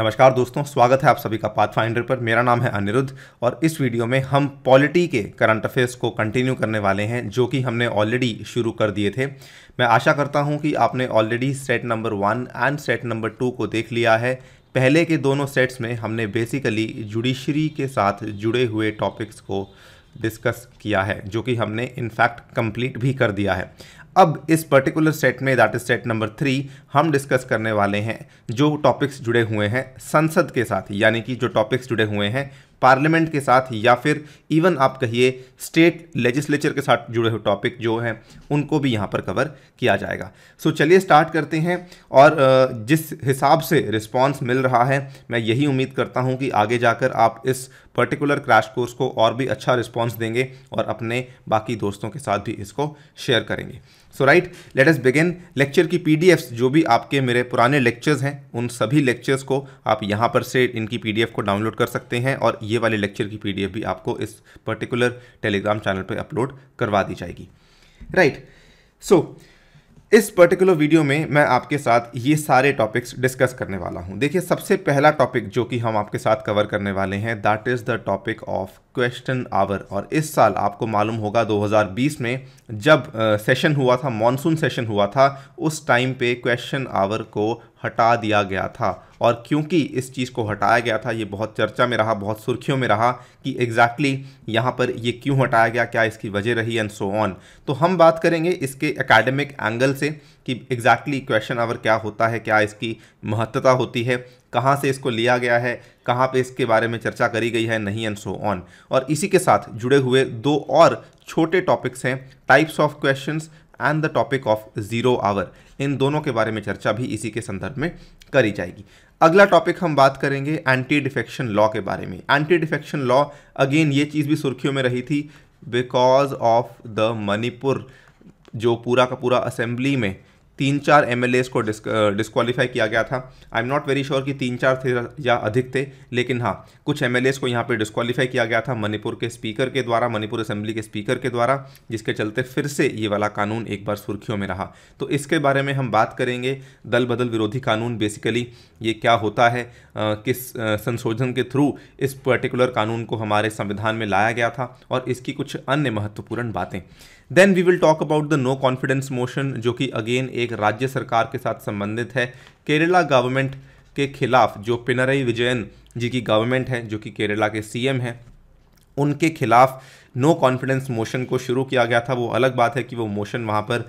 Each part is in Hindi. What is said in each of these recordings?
नमस्कार दोस्तों स्वागत है आप सभी का पाथ फाइंडर पर मेरा नाम है अनिरुद्ध और इस वीडियो में हम पॉलिटी के करंट अफेयर्स को कंटिन्यू करने वाले हैं जो कि हमने ऑलरेडी शुरू कर दिए थे मैं आशा करता हूं कि आपने already set number one and set number two को देख लिया है पहले के दोनों सेट्स में हमने बेसिकली जुडिशरी के साथ जुड़े हुए टॉपिक्स को डिस्कस किया है जो कि हमने इनफैक्ट कंप्लीट भी कर दिया है अब इस पर्टिकुलर सेट में that is set number three हम डिस्कस करने वाले हैं जो टॉपिक्स जुड़े हुए हैं संसद के साथ यानी कि जो टॉपिक्स जुड़े हुए हैं पार्लियामेंट के साथ या फिर इवन आप कहिए स्टेट लेजिस्लेचर के साथ जुड़े हुए टॉपिक जो हैं उनको भी यहाँ पर कवर किया जाएगा सो so, चलिए स्टार्ट करते हैं और जिस हिसाब से रिस्पांस मिल रहा है मैं यही उम्मीद करता हूँ कि आगे जाकर आप इस पर्टिकुलर क्रैश कोर्स को और भी अच्छा रिस्पॉन्स देंगे और अपने बाकी दोस्तों के साथ भी इसको शेयर करेंगे so right let's begin lecture की पी जो भी आपके मेरे पुराने लेक्चर्स हैं उन सभी लेक्चर्स को आप यहाँ पर से इनकी पी को डाउनलोड कर सकते हैं और ये वाले लेक्चर की पी भी आपको इस पर्टिकुलर टेलीग्राम चैनल पर अपलोड करवा दी जाएगी राइट right. सो so, इस पर्टिकुलर वीडियो में मैं आपके साथ ये सारे टॉपिक्स डिस्कस करने वाला हूँ देखिए सबसे पहला टॉपिक जो कि हम आपके साथ कवर करने वाले हैं that is the topic of question hour और इस साल आपको मालूम होगा 2020 में जब सेशन हुआ था मॉनसून सेशन हुआ था उस टाइम पे क्वेश्चन आवर को हटा दिया गया था और क्योंकि इस चीज़ को हटाया गया था ये बहुत चर्चा में रहा बहुत सुर्खियों में रहा कि एग्जैक्टली exactly यहाँ पर ये क्यों हटाया गया क्या इसकी वजह रही एंड सो ऑन तो हम बात करेंगे इसके एकेडमिक एंगल से कि एग्जैक्टली क्वेश्चन आवर क्या होता है क्या इसकी महत्ता होती है कहाँ से इसको लिया गया है कहाँ पे इसके बारे में चर्चा करी गई है नहीं एंड सो ऑन और इसी के साथ जुड़े हुए दो और छोटे टॉपिक्स हैं types of questions and the topic of zero hour इन दोनों के बारे में चर्चा भी इसी के संदर्भ में करी जाएगी अगला टॉपिक हम बात करेंगे एंटी डिफेक्शन लॉ के बारे में एंटी डिफेक्शन लॉ अगेन ये चीज़ भी सुर्खियों में रही थी बिकॉज ऑफ द मणिपुर जो पूरा का पूरा असेंबली में तीन चार एम को डिस्कवालीफाई किया गया था I am not very sure कि तीन चार थे या अधिक थे लेकिन हाँ कुछ एम को यहाँ पे डिस्कवालीफाई किया गया था मणिपुर के स्पीकर के द्वारा मणिपुर असेंबली के स्पीकर के द्वारा जिसके चलते फिर से ये वाला कानून एक बार सुर्खियों में रहा तो इसके बारे में हम बात करेंगे दल बदल विरोधी कानून बेसिकली ये क्या होता है आ, किस आ, संशोधन के थ्रू इस पर्टिकुलर कानून को हमारे संविधान में लाया गया था और इसकी कुछ अन्य महत्वपूर्ण बातें then we will talk about the no confidence motion जो कि अगेन एक राज्य सरकार के साथ संबंधित है केरला गवर्नमेंट के खिलाफ जो पिनरई विजयन जी की गवर्नमेंट है जो कि केरला के सीएम हैं उनके खिलाफ नो कॉन्फिडेंस मोशन को शुरू किया गया था वो अलग बात है कि वो मोशन वहाँ पर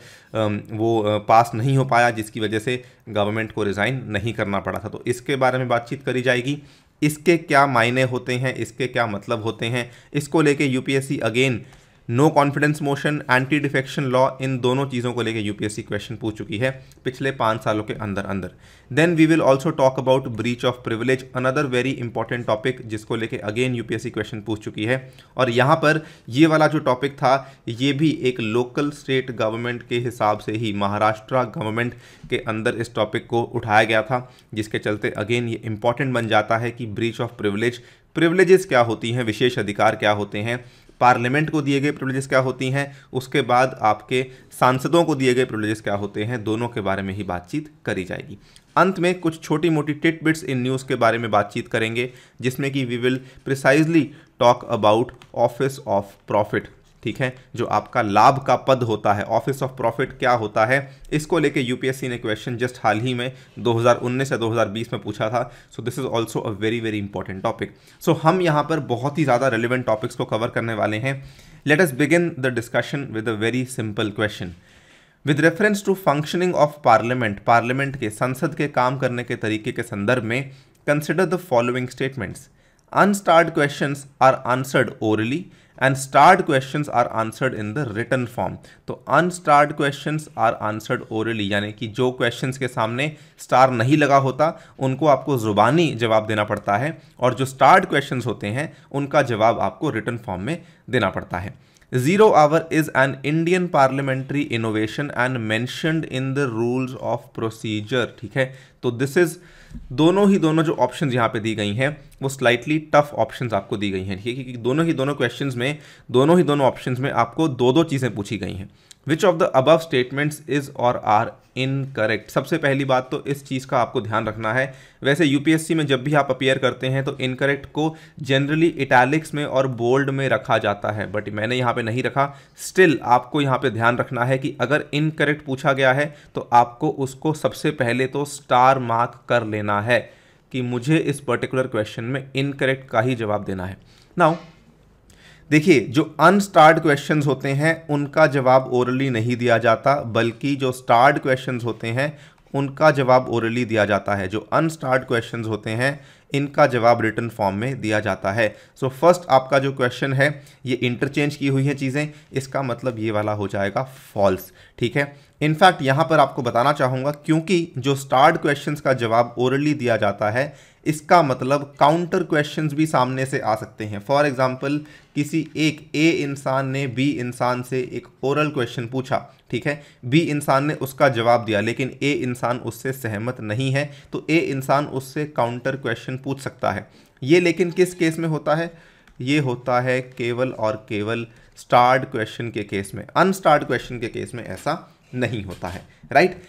वो पास नहीं हो पाया जिसकी वजह से गवर्नमेंट को रिज़ाइन नहीं करना पड़ा था तो इसके बारे में बातचीत करी जाएगी इसके क्या मायने होते हैं इसके क्या मतलब होते हैं इसको लेके UPSC again no confidence motion anti defection law इन दोनों चीज़ों को लेकर यूपीएससी क्वेश्चन पूछ चुकी है पिछले पाँच सालों के अंदर अंदर then we will also talk about breach of privilege another very important topic जिसको लेके अगेन यूपीएससी क्वेश्चन पूछ चुकी है और यहाँ पर ये वाला जो टॉपिक था ये भी एक लोकल स्टेट गवर्नमेंट के हिसाब से ही महाराष्ट्र गवर्नमेंट के अंदर इस टॉपिक को उठाया गया था जिसके चलते अगेन ये इंपॉर्टेंट बन जाता है कि ब्रीच ऑफ प्रिविलेज प्रिविलेजेस क्या होती हैं विशेष अधिकार क्या होते हैं पार्लियामेंट को दिए गए प्रिवलेजेस क्या होती हैं उसके बाद आपके सांसदों को दिए गए प्रिवलेजेस क्या होते हैं दोनों के बारे में ही बातचीत करी जाएगी अंत में कुछ छोटी मोटी टिट बिट्स इन न्यूज़ के बारे में बातचीत करेंगे जिसमें कि we will precisely talk about office of profit ठीक है जो आपका लाभ का पद होता है ऑफिस ऑफ प्रॉफिट क्या होता है इसको लेके यूपीएससी ने क्वेश्चन जस्ट हाल ही में 2019 या 2020 में पूछा था so this is also a very very important topic so हम यहाँ पर बहुत ही ज़्यादा रेलिवेंट टॉपिक्स को कवर करने वाले हैं let us begin the discussion with a very simple question with reference to functioning of parliament parliament के संसद के काम करने के तरीके के संदर्भ में consider the following statements unstarred question are answered orally and starred question are answered in the written form तो unstarred question are answered orally यानी कि जो क्वेश्चन के सामने स्टार नहीं लगा होता उनको आपको जुबानी जवाब देना पड़ता है और जो स्टार्ट क्वेश्चन होते हैं उनका जवाब आपको रिटर्न फॉर्म में देना पड़ता है zero hour is an Indian parliamentary innovation and mentioned in the rules of procedure ठीक है तो दिस इज दोनों ही दोनों जो ऑप्शन यहाँ पे दी गई हैं वो स्लाइटली टफ ऑप्शंस आपको दी गई हैं ठीक है क्योंकि दोनों ही दोनों क्वेश्चंस में दोनों ही दोनों ऑप्शंस में आपको दो दो चीज़ें पूछी गई हैं which of the above statements is or are incorrect सबसे पहली बात तो इस चीज़ का आपको ध्यान रखना है वैसे यूपीएससी में जब भी आप अपेयर करते हैं तो इनकरेक्ट को जनरली इटैलिक्स में और बोल्ड में रखा जाता है बट मैंने यहाँ पे नहीं रखा स्टिल आपको यहाँ पे ध्यान रखना है कि अगर इनकरेक्ट पूछा गया है तो आपको उसको सबसे पहले तो स्टार मार्क कर लेना है कि मुझे इस पर्टिकुलर क्वेश्चन में इनकरेक्ट का ही जवाब देना है नाउ देखिए जो अनस्टार्ड क्वेश्चंस होते हैं उनका जवाब ओरली नहीं दिया जाता बल्कि जो स्टार्ड क्वेश्चंस होते हैं उनका जवाब ओरली दिया जाता है जो अनस्टार्ड क्वेश्चंस होते हैं इनका जवाब रिटर्न फॉर्म में दिया जाता है सो so फर्स्ट आपका जो क्वेश्चन है ये इंटरचेंज की हुई हैं चीज़ें इसका मतलब ये वाला हो जाएगा फॉल्स ठीक है इनफैक्ट यहाँ पर आपको बताना चाहूँगा क्योंकि जो स्टार्ड क्वेश्चंस का जवाब ओरली दिया जाता है इसका मतलब काउंटर क्वेश्चंस भी सामने से आ सकते हैं फॉर एग्जांपल किसी एक ए इंसान ने बी इंसान से एक ओरल क्वेश्चन पूछा ठीक है बी इंसान ने उसका जवाब दिया लेकिन ए इंसान उससे सहमत नहीं है तो ए इंसान उससे काउंटर क्वेश्चन पूछ सकता है ये लेकिन किस केस में होता है ये होता है केवल और केवल स्टार्ड क्वेश्चन के केस में अनस्टार्ड क्वेश्चन के केस में ऐसा नहीं होता है right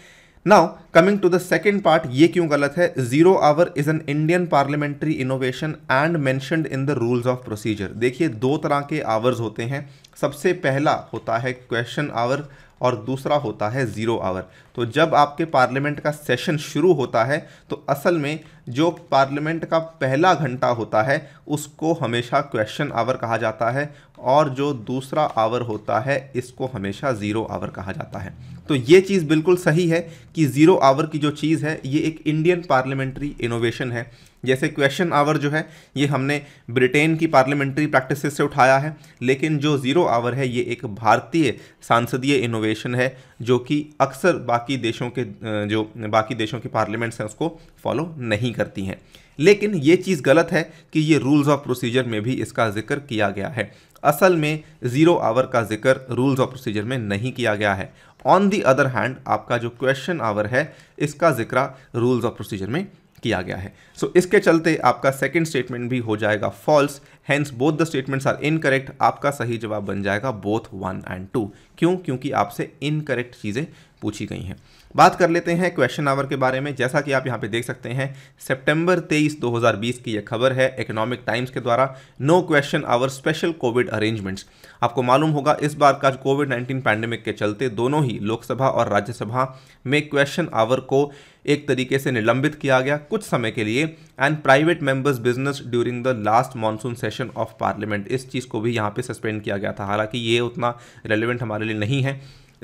now coming to the second part ये क्यों गलत है zero hour is an Indian parliamentary innovation and mentioned in the rules of procedure देखिए दो तरह के आवर्स होते हैं सबसे पहला होता है क्वेश्चन आवर और दूसरा होता है ज़ीरो आवर तो जब आपके पार्लियामेंट का सेशन शुरू होता है तो असल में जो पार्लियामेंट का पहला घंटा होता है उसको हमेशा क्वेश्चन आवर कहा जाता है और जो दूसरा आवर होता है इसको हमेशा ज़ीरो आवर कहा जाता है तो ये चीज़ बिल्कुल सही है कि ज़ीरो आवर की जो चीज़ है ये एक इंडियन पार्लियामेंट्री इनोवेशन है जैसे क्वेश्चन आवर जो है ये हमने ब्रिटेन की पार्लियामेंट्री प्रैक्टिस से उठाया है लेकिन जो ज़ीरो आवर है ये एक भारतीय सांसदीय इनोवेशन है जो कि अक्सर बाकी देशों के जो बाकी देशों की पार्लियामेंट्स हैं उसको फॉलो नहीं करती हैं लेकिन ये चीज़ गलत है कि ये रूल्स ऑफ प्रोसीजर में भी इसका जिक्र किया गया है असल में ज़ीरो आवर का जिक्र रूल्स ऑफ प्रोसीजर में नहीं किया गया है ऑन दी अदर हैंड आपका जो क्वेश्चन आवर है इसका जिक्र रूल्स ऑफ प्रोसीजर में किया गया है सो so, इसके चलते आपका सेकेंड स्टेटमेंट भी हो जाएगा false hence both the statements are incorrect आपका सही जवाब बन जाएगा बोथ वन एंड टू क्यों क्योंकि आपसे इनकरेक्ट चीज़ें पूछी गई हैं बात कर लेते हैं क्वेश्चन आवर के बारे में जैसा कि आप यहां पे देख सकते हैं सितंबर 23 2020 की यह खबर है इकोनॉमिक टाइम्स के द्वारा no question hour special covid arrangements आपको मालूम होगा इस बार का कोविड 19 पैंडेमिक के चलते दोनों ही लोकसभा और राज्यसभा में क्वेश्चन आवर को एक तरीके से निलंबित किया गया कुछ समय के लिए and private members business during the last monsoon session of parliament इस चीज़ को भी यहाँ पे सस्पेंड किया गया था हालांकि ये उतना रेलिवेंट हमारे लिए नहीं है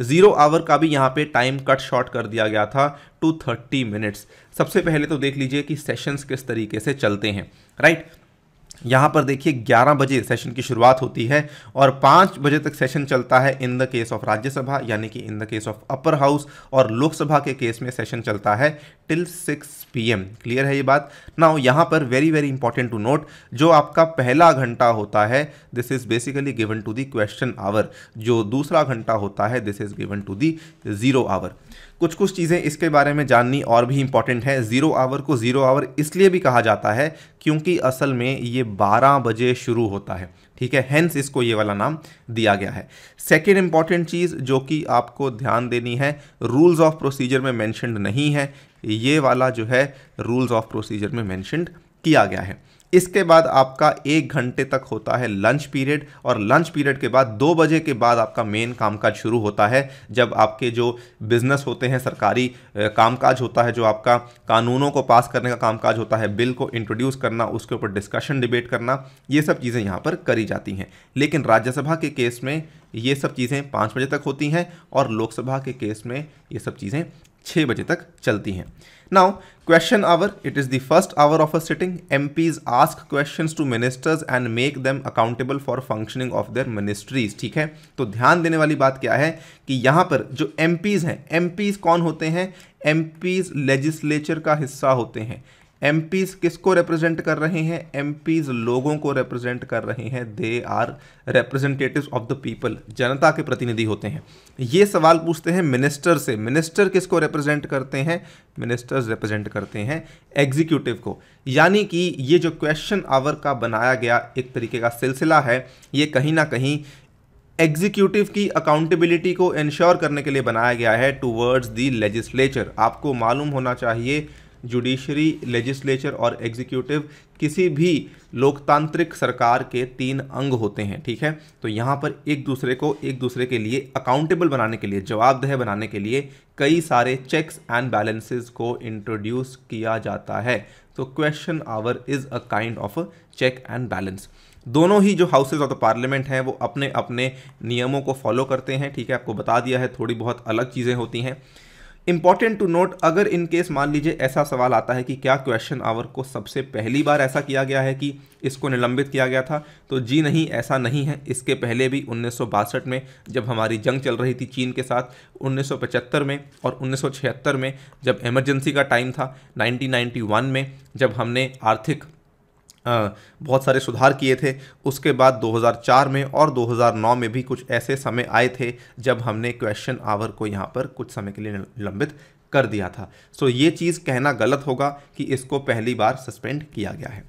जीरो आवर का भी यहाँ पे टाइम कट शॉर्ट कर दिया गया था टू थर्टी मिनट्स सबसे पहले तो देख लीजिए कि सेशंस किस तरीके से चलते हैं राइट right? यहाँ पर देखिए 11 बजे सेशन की शुरुआत होती है और 5 बजे तक सेशन चलता है in the case of Rajya Sabha यानी कि in the case of upper house और लोकसभा के केस में सेशन चलता है टिल 6 पीएम क्लियर है ये बात नाउ यहाँ पर very very important to note जो आपका पहला घंटा होता है this is basically given to the question hour जो दूसरा घंटा होता है this is given to the zero hour कुछ कुछ चीज़ें इसके बारे में जाननी और भी इम्पॉर्टेंट है ज़ीरो आवर को ज़ीरो आवर इसलिए भी कहा जाता है क्योंकि असल में ये 12 बजे शुरू होता है ठीक है हैंस इसको ये वाला नाम दिया गया है सेकेंड इम्पॉर्टेंट चीज़ जो कि आपको ध्यान देनी है रूल्स ऑफ प्रोसीजर में मैंशनड नहीं है ये वाला जो है रूल्स ऑफ प्रोसीजर में मैंशनड किया गया है इसके बाद आपका एक घंटे तक होता है लंच पीरियड और लंच पीरियड के बाद दो बजे के बाद आपका मेन कामकाज शुरू होता है जब आपके जो बिज़नेस होते हैं सरकारी कामकाज होता है जो आपका कानूनों को पास करने का कामकाज होता है बिल को इंट्रोड्यूस करना उसके ऊपर डिस्कशन डिबेट करना ये सब चीज़ें यहाँ पर करी जाती हैं लेकिन राज्यसभा के केस में ये सब चीज़ें पाँच बजे तक होती हैं और लोकसभा के केस में ये सब चीज़ें छः बजे तक चलती हैं Now, question hour, it is the first hour of a sitting. MPs ask questions to ministers and make them accountable for functioning of their ministries. ठीक है तो ध्यान देने वाली बात क्या है कि यहाँ पर जो एम हैं एम कौन होते हैं एम लेजिस्लेचर का हिस्सा होते हैं एम किसको रिप्रेजेंट कर रहे हैं एम लोगों को रिप्रेजेंट कर रहे हैं they are representative of the people जनता के प्रतिनिधि होते हैं ये सवाल पूछते हैं मिनिस्टर से मिनिस्टर किसको रिप्रेजेंट करते हैं मिनिस्टर्स रिप्रेजेंट करते हैं एग्जीक्यूटिव को यानी कि ये जो क्वेश्चन आवर का बनाया गया एक तरीके का सिलसिला है ये कहीं ना कहीं एग्जीक्यूटिव की अकाउंटेबिलिटी को इंश्योर करने के लिए बनाया गया है टूवर्ड्स दी लेजिस्लेचर आपको मालूम होना चाहिए जुडिशरी लेजिस्लेचर और एग्जीक्यूटिव किसी भी लोकतांत्रिक सरकार के तीन अंग होते हैं ठीक है तो यहाँ पर एक दूसरे को एक दूसरे के लिए अकाउंटेबल बनाने के लिए जवाबदेह बनाने के लिए कई सारे चेक्स एंड बैलेंसेस को इंट्रोड्यूस किया जाता है तो question hour is a kind of check and balance दोनों ही जो हाउसेज ऑफ द पार्लियामेंट हैं वो अपने अपने नियमों को फॉलो करते हैं ठीक है आपको बता दिया है थोड़ी बहुत अलग चीज़ें होती हैं इंपॉर्टेंट टू नोट अगर इन केस मान लीजिए ऐसा सवाल आता है कि क्या क्वेश्चन आवर को सबसे पहली बार ऐसा किया गया है कि इसको निलंबित किया गया था तो जी नहीं ऐसा नहीं है इसके पहले भी उन्नीस में जब हमारी जंग चल रही थी चीन के साथ उन्नीस में और उन्नीस में जब इमरजेंसी का टाइम था 1991 में जब हमने आर्थिक बहुत सारे सुधार किए थे उसके बाद 2004 में और 2009 में भी कुछ ऐसे समय आए थे जब हमने क्वेश्चन आवर को यहाँ पर कुछ समय के लिए निलंबित कर दिया था सो ये चीज़ कहना गलत होगा कि इसको पहली बार सस्पेंड किया गया है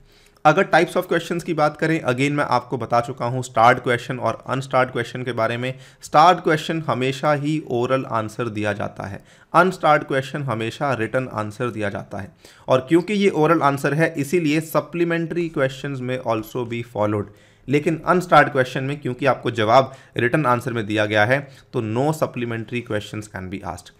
अगर टाइप्स ऑफ क्वेश्चंस की बात करें अगेन मैं आपको बता चुका हूँ स्टार्ट क्वेश्चन और अनस्टार्ट क्वेश्चन के बारे में स्टार्ट क्वेश्चन हमेशा ही ओरल आंसर दिया जाता है अनस्टार्ट क्वेश्चन हमेशा रिटर्न आंसर दिया जाता है और क्योंकि ये ओरल आंसर है इसीलिए सप्लीमेंट्री क्वेश्चन में ऑल्सो बी फॉलोड लेकिन अनस्टार्ट क्वेश्चन में क्योंकि आपको जवाब रिटर्न आंसर में दिया गया है तो no supplementary question can be asked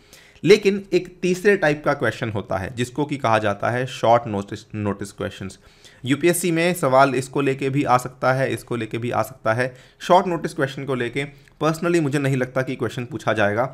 लेकिन एक तीसरे टाइप का क्वेश्चन होता है जिसको कि कहा जाता है short notice notice questions UPSC में सवाल इसको लेके भी आ सकता है इसको लेके भी आ सकता है शॉर्ट नोटिस क्वेश्चन को लेके पर्सनली मुझे नहीं लगता कि क्वेश्चन पूछा जाएगा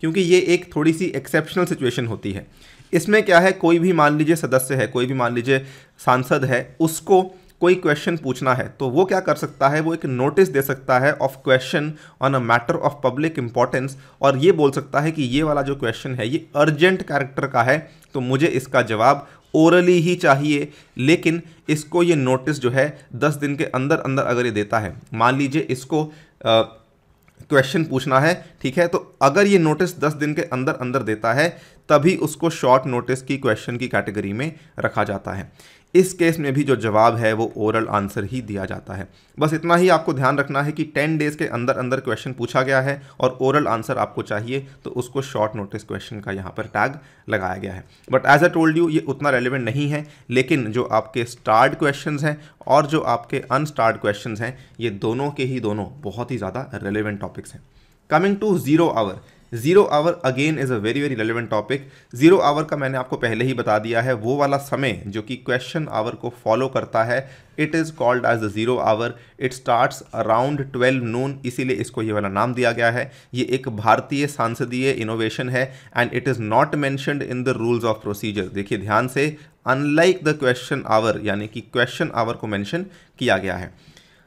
क्योंकि ये एक थोड़ी सी एक्सेप्शनल सिचुएशन होती है इसमें क्या है कोई भी मान लीजिए सदस्य है कोई भी मान लीजिए सांसद है उसको कोई क्वेश्चन पूछना है तो वो क्या कर सकता है वो एक नोटिस दे सकता है of question on a matter of public importance और ये बोल सकता है कि ये वाला जो क्वेश्चन है ये अर्जेंट कैरेक्टर का है तो मुझे इसका जवाब ओरली ही चाहिए लेकिन इसको ये नोटिस जो है दस दिन के अंदर अंदर अगर ये देता है मान लीजिए इसको क्वेश्चन पूछना है ठीक है तो अगर ये नोटिस दस दिन के अंदर अंदर देता है तभी उसको शॉर्ट नोटिस की क्वेश्चन की कैटेगरी में रखा जाता है इस केस में भी जो जवाब है वो ओरल आंसर ही दिया जाता है बस इतना ही आपको ध्यान रखना है कि टेन डेज़ के अंदर अंदर क्वेश्चन पूछा गया है और ओरल आंसर आपको चाहिए तो उसको शॉर्ट नोटिस क्वेश्चन का यहाँ पर टैग लगाया गया है but as I told you ये उतना रेलिवेंट नहीं है लेकिन जो आपके स्टार्ड क्वेश्चन हैं और जो आपके अनस्टार्ड क्वेश्चन हैं ये दोनों के ही दोनों बहुत ही ज़्यादा रेलिवेंट टॉपिक्स हैं coming to zero hour zero hour again is a very very relevant topic zero hour का मैंने आपको पहले ही बता दिया है वो वाला समय जो कि क्वेश्चन आवर को फॉलो करता है it is called as the zero hour it starts around twelve noon इसीलिए इसको ये वाला नाम दिया गया है ये एक भारतीय सांसदीय इनोवेशन है and it is not mentioned in the rules of procedure देखिए ध्यान से अनलाइक द क्वेश्चन आवर यानी कि क्वेश्चन आवर को मैंशन किया गया है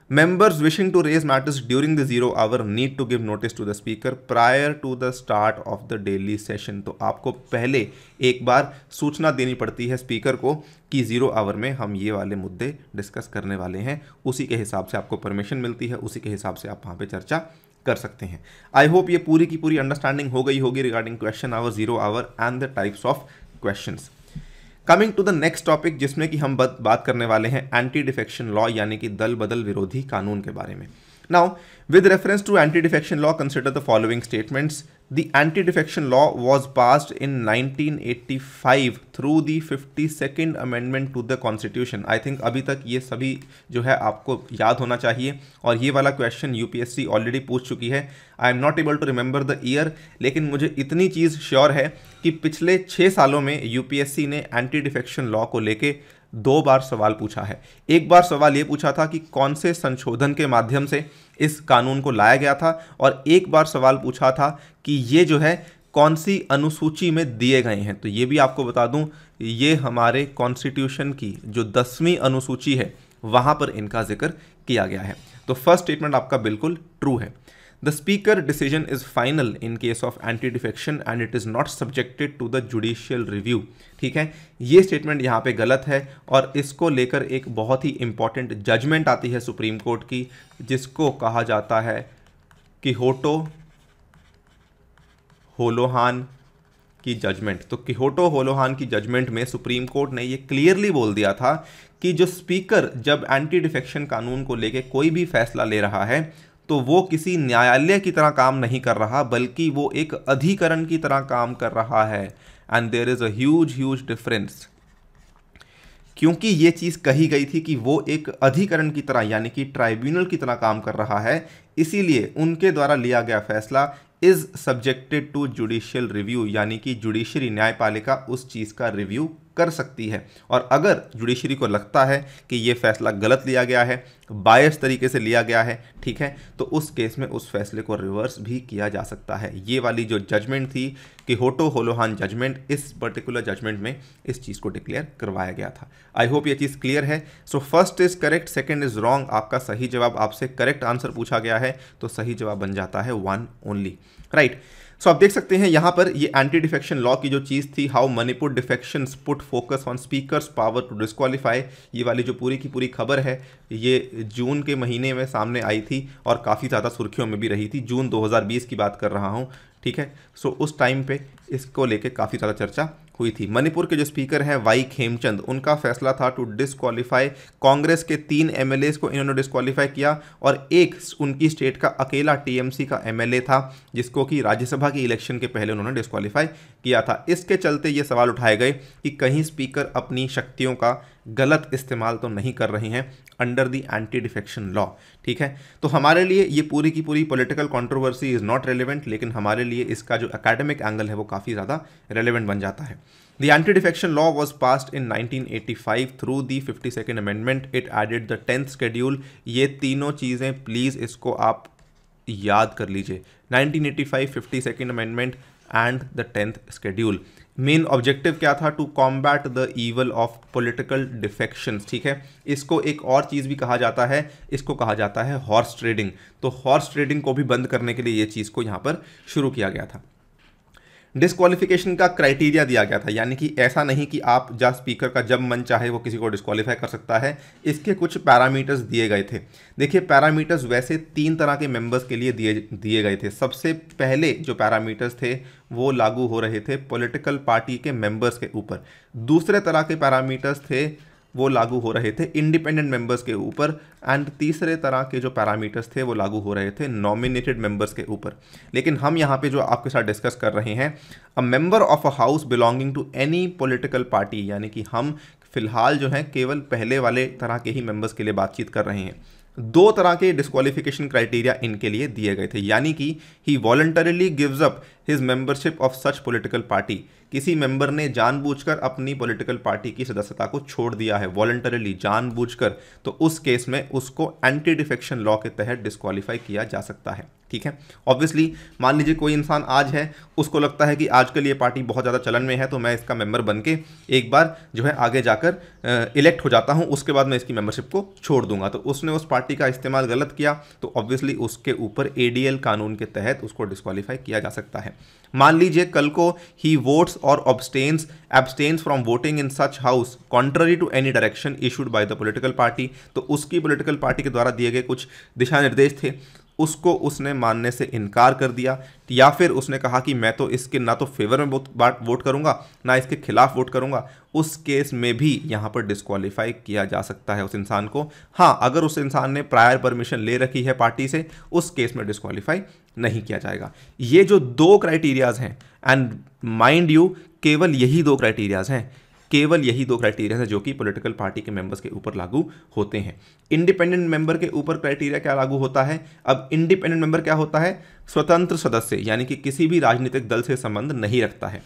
Members wishing to raise matters during the zero hour need to give notice to the speaker prior to the start of the daily session. तो आपको पहले एक बार सूचना देनी पड़ती है स्पीकर को कि ज़ीरो आवर में हम ये वाले मुद्दे डिस्कस करने वाले हैं उसी के हिसाब से आपको परमिशन मिलती है उसी के हिसाब से आप वहाँ पे चर्चा कर सकते हैं आई होप ये पूरी की पूरी अंडरस्टैंडिंग हो गई होगी regarding question hour zero hour and the types of questions coming to the next topic जिसमें कि हम बात करने वाले हैं एंटी डिफेक्शन लॉ यानी कि दल बदल विरोधी कानून के बारे में Now, with reference to anti-defection law, consider the following statements. The anti-defection law was passed in 1985 through the 52nd Amendment to the Constitution. I think अभी तक ये सभी जो है आपको याद होना चाहिए और ये वाला क्वेश्चन यूपीएससी ऑलरेडी पूछ चुकी है I am not able to remember the year लेकिन मुझे इतनी चीज़ श्योर है कि पिछले छः सालों में यूपीएससी ने एंटी डिफेक्शन लॉ को लेके दो बार सवाल पूछा है एक बार सवाल ये पूछा था कि कौन से संशोधन के माध्यम से इस कानून को लाया गया था और एक बार सवाल पूछा था कि ये जो है कौन सी अनुसूची में दिए गए हैं तो ये भी आपको बता दूं ये हमारे कॉन्स्टिट्यूशन की जो दसवीं अनुसूची है वहाँ पर इनका जिक्र किया गया है तो फर्स्ट स्टेटमेंट आपका बिल्कुल ट्रू है The speaker decision is final in case of anti defection and it is not subjected to the judicial review. ठीक है ये स्टेटमेंट यहाँ पे गलत है और इसको लेकर एक बहुत ही इंपॉर्टेंट जजमेंट आती है सुप्रीम कोर्ट की जिसको कहा जाता है कि होटो होलोहान की जजमेंट तो किहोटो होलोहान की जजमेंट में सुप्रीम कोर्ट ने ये क्लियरली बोल दिया था कि जो स्पीकर जब एंटी डिफेक्शन कानून को लेके कोई भी फैसला ले रहा है तो वो किसी न्यायालय की तरह काम नहीं कर रहा बल्कि वो एक अधिकरण की तरह काम कर रहा है and there is a huge difference क्योंकि ये चीज़ कही गई थी कि वो एक अधिकरण की तरह यानी कि ट्राइब्यूनल की तरह काम कर रहा है इसीलिए उनके द्वारा लिया गया फैसला is subjected to judicial review यानी कि जुडिशरी न्यायपालिका उस चीज़ का रिव्यू कर सकती है और अगर जुडिशरी को लगता है कि ये फैसला गलत लिया गया है बायस तरीके से लिया गया है ठीक है तो उस केस में उस फैसले को रिवर्स भी किया जा सकता है ये वाली जो जजमेंट थी कि होटो होलोहान जजमेंट इस पर्टिकुलर जजमेंट में इस चीज़ को डिक्लेयर करवाया गया था आई होप ये चीज़ क्लियर है so first is correct second is wrong आपका सही जवाब आपसे करेक्ट आंसर पूछा गया है तो सही जवाब बन जाता है one only right right. So आप देख सकते हैं यहाँ पर ये एंटी डिफेक्शन लॉ की जो चीज़ थी how Manipur defection put focus on speaker's power to disqualify ये वाली जो पूरी की पूरी खबर है ये जून के महीने में सामने आई थी और काफ़ी ज़्यादा सुर्खियों में भी रही थी जून 2020 की बात कर रहा हूँ ठीक है सो उस टाइम पे इसको लेके काफ़ी ज़्यादा चर्चा हुई थी मणिपुर के जो स्पीकर हैं वाई खेमचंद उनका फैसला था टू डिसक्वालीफाई कांग्रेस के तीन एम को इन्होंने डिसक्वालीफाई किया और एक उनकी स्टेट का अकेला टीएमसी का एम था जिसको कि राज्यसभा के इलेक्शन के पहले उन्होंने डिसक्वालीफाई किया था इसके चलते ये सवाल उठाए गए कि कहीं स्पीकर अपनी शक्तियों का गलत इस्तेमाल तो नहीं कर रहे हैं under the anti defection law ठीक है तो हमारे लिए ये पूरी की पूरी political controversy is not relevant लेकिन हमारे लिए इसका जो अकेडमिक एंगल है वो काफ़ी ज़्यादा रेलिवेंट बन जाता है law was defection in nineteen eighty five 1985 the fifty second amendment it added the tenth schedule. ये तीनों चीज़ें प्लीज़ इसको आप याद कर लीजिए 1985, second amendment and the tenth schedule main objective क्या था to combat the evil of political defection ठीक है इसको एक और चीज़ भी कहा जाता है इसको कहा जाता है हॉर्स ट्रेडिंग तो हॉर्स ट्रेडिंग को भी बंद करने के लिए ये चीज़ को यहाँ पर शुरू किया गया था डिस्कालिफिकेशन का क्राइटेरिया दिया गया था यानी कि ऐसा नहीं कि आप जब स्पीकर का जब मन चाहे वो किसी को डिस्कालीफाई कर सकता है इसके कुछ पैरामीटर्स दिए गए थे देखिए पैरामीटर्स वैसे तीन तरह के मेंबर्स के लिए दिए दिए गए थे सबसे पहले जो पैरामीटर्स थे वो लागू हो रहे थे पॉलिटिकल पार्टी के मेंबर्स के ऊपर दूसरे तरह के पैरामीटर्स थे वो लागू हो रहे थे इंडिपेंडेंट मेंबर्स के ऊपर एंड तीसरे तरह के जो पैरामीटर्स थे वो लागू हो रहे थे नॉमिनेटेड मेंबर्स के ऊपर लेकिन हम यहाँ पे जो आपके साथ डिस्कस कर रहे हैं a member of a house belonging to any political party यानी कि हम फिलहाल जो है केवल पहले वाले तरह के ही मेंबर्स के लिए बातचीत कर रहे हैं दो तरह के डिस्कालिफिकेशन क्राइटेरिया इनके लिए दिए गए थे यानी कि he voluntarily gives up his membership of such political party किसी मेंबर ने जानबूझकर अपनी पॉलिटिकल पार्टी की सदस्यता को छोड़ दिया है वॉलंटरली जानबूझकर तो उस केस में उसको एंटी डिफेक्शन लॉ के तहत डिस्कालीफाई किया जा सकता है ठीक है ऑब्वियसली मान लीजिए कोई इंसान आज है उसको लगता है कि आजकल ये पार्टी बहुत ज़्यादा चलन में है तो मैं इसका मेंबर बन के एक बार जो है आगे जाकर इलेक्ट हो जाता हूँ उसके बाद मैं इसकी मेंबरशिप को छोड़ दूंगा तो उसने उस पार्टी का इस्तेमाल गलत किया तो ऑब्वियसली उसके ऊपर ए कानून के तहत उसको डिस्कालीफाई किया जा सकता है मान लीजिए कल को he votes or abstains abstains from voting in such house contrary to any direction issued by the political party तो उसकी political party के द्वारा दिए गए कुछ दिशा निर्देश थे उसको उसने मानने से इनकार कर दिया या फिर उसने कहा कि मैं तो इसके ना तो फेवर में वोट करूंगा ना इसके खिलाफ वोट करूंगा उस केस में भी यहाँ पर डिस्कवालीफाई किया जा सकता है उस इंसान को हाँ अगर उस इंसान ने प्रायर परमिशन ले रखी है पार्टी से उस केस में डिस्कवालीफाई नहीं किया जाएगा ये जो दो क्राइटेरियाज़ हैं एंड माइंड यू केवल यही दो क्राइटेरियाज़ हैं केवल यही दो क्राइटेरिया हैं जो कि पॉलिटिकल पार्टी के मेंबर्स के ऊपर लागू होते हैं इंडिपेंडेंट मेंबर के ऊपर क्राइटेरिया क्या लागू होता है अब इंडिपेंडेंट मेंबर क्या होता है स्वतंत्र सदस्य यानी कि किसी भी राजनीतिक दल से संबंध नहीं रखता है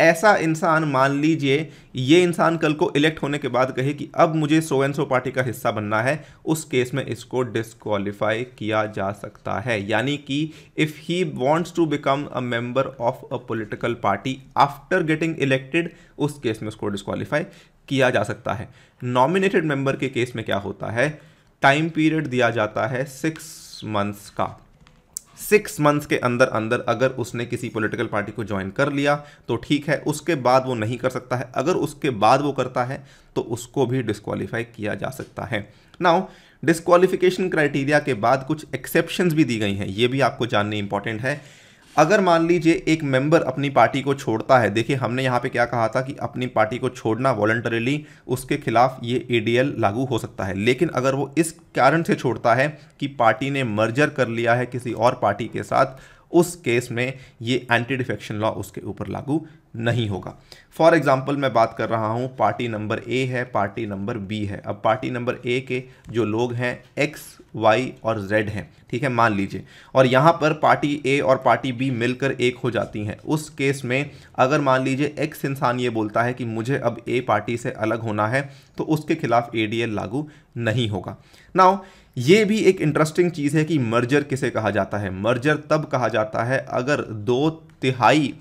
ऐसा इंसान मान लीजिए ये इंसान कल को इलेक्ट होने के बाद कहे कि अब मुझे सो एंड सो पार्टी का हिस्सा बनना है उस केस में इसको डिसक्वालीफाई किया जा सकता है यानी कि if he wants to become a member of a political party after getting elected उस केस में उसको डिसक्वालीफाई किया जा सकता है नॉमिनेटेड मेंबर के केस में क्या होता है टाइम पीरियड दिया जाता है सिक्स मंथ्स का सिक्स मंथ्स के अंदर अंदर अगर उसने किसी पॉलिटिकल पार्टी को ज्वाइन कर लिया तो ठीक है उसके बाद वो नहीं कर सकता है अगर उसके बाद वो करता है तो उसको भी डिस्कवालीफाई किया जा सकता है नाउ डिस्कवालिफिकेशन क्राइटेरिया के बाद कुछ एक्सेप्शंस भी दी गई हैं ये भी आपको जानने इंपॉर्टेंट है अगर मान लीजिए एक मेंबर अपनी पार्टी को छोड़ता है देखिए हमने यहाँ पे क्या कहा था कि अपनी पार्टी को छोड़ना वॉलंटरीली उसके खिलाफ ये ईडीएल लागू हो सकता है लेकिन अगर वो इस कारण से छोड़ता है कि पार्टी ने मर्जर कर लिया है किसी और पार्टी के साथ उस केस में ये एंटी डिफेक्शन लॉ उसके ऊपर लागू नहीं होगा फॉर एग्जाम्पल मैं बात कर रहा हूँ पार्टी नंबर ए है पार्टी नंबर बी है अब पार्टी नंबर ए के जो लोग हैं एक्स वाई और जेड हैं ठीक है मान लीजिए और यहाँ पर पार्टी ए और पार्टी बी मिलकर एक हो जाती हैं उस केस में अगर मान लीजिए एक्स इंसान ये बोलता है कि मुझे अब ए पार्टी से अलग होना है तो उसके खिलाफ ए लागू नहीं होगा नाउ ये भी एक इंटरेस्टिंग चीज़ है कि मर्जर किसे कहा जाता है मर्जर तब कहा जाता है अगर दो तिहाई